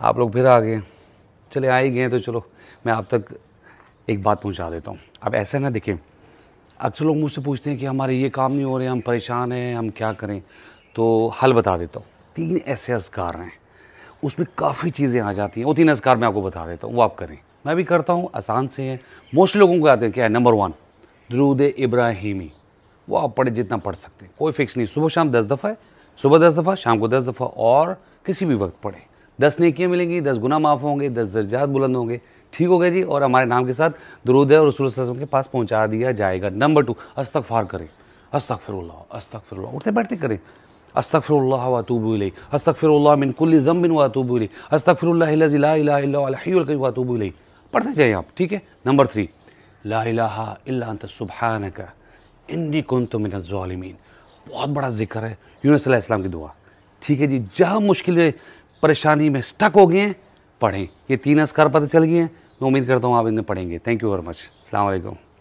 आप लोग फिर आ गए चले आ ही गए तो चलो मैं आप तक एक बात पहुंचा देता हूँ अब ऐसा ना दिखें अक्सर लोग मुझसे पूछते हैं कि हमारे ये काम नहीं हो रहे हम परेशान हैं हम क्या करें तो हल बता देता हूँ तीन ऐसे असकार हैं उसमें काफ़ी चीज़ें आ जाती हैं वो तीन असकार मैं आपको बता देता हूँ वो आप करें मैं भी करता हूँ आसान से है मोस्ट लोगों को आते हैं क्या है नंबर वन दरूद इब्राहिमी वो आप पढ़े जितना पढ़ सकते हैं कोई फिक्स नहीं सुबह शाम दस दफ़ा है सुबह दस दफ़ा शाम को दस दफ़ा और किसी भी वक्त पढ़ें दस नेकियाँ मिलेंगी दस गुना माफ़ होंगे दस दर्जात बुलंद होंगे ठीक हो गया जी और हमारे नाम के साथ दरूद है और रसूल वसम के पास पहुंचा दिया जाएगा नंबर टू अस्तक फार करें अस्तक अस्तक फिर उठते बैठते करें अस्तक अस्तगफिरुल्लाह वातूबुल अस्तगफिरुल्लाह मिन कुल्ली ज़म्बिन वातूबुल फिर वातूबुल पढ़ते जाइए आप ठीक है नंबर थ्री ला इलाहा इल्ला अंत सुबहानका इन्नी कुन तो मिन बहुत बड़ा जिक्र है यूनस की दुआ ठीक है जी जहाँ मुश्किलें परेशानी में स्टक हो गए हैं पढ़ें ये तीन असकार पता चल गए हैं मैं उम्मीद करता हूँ आप इन्हें पढ़ेंगे थैंक यू वेरी मच अलैक्म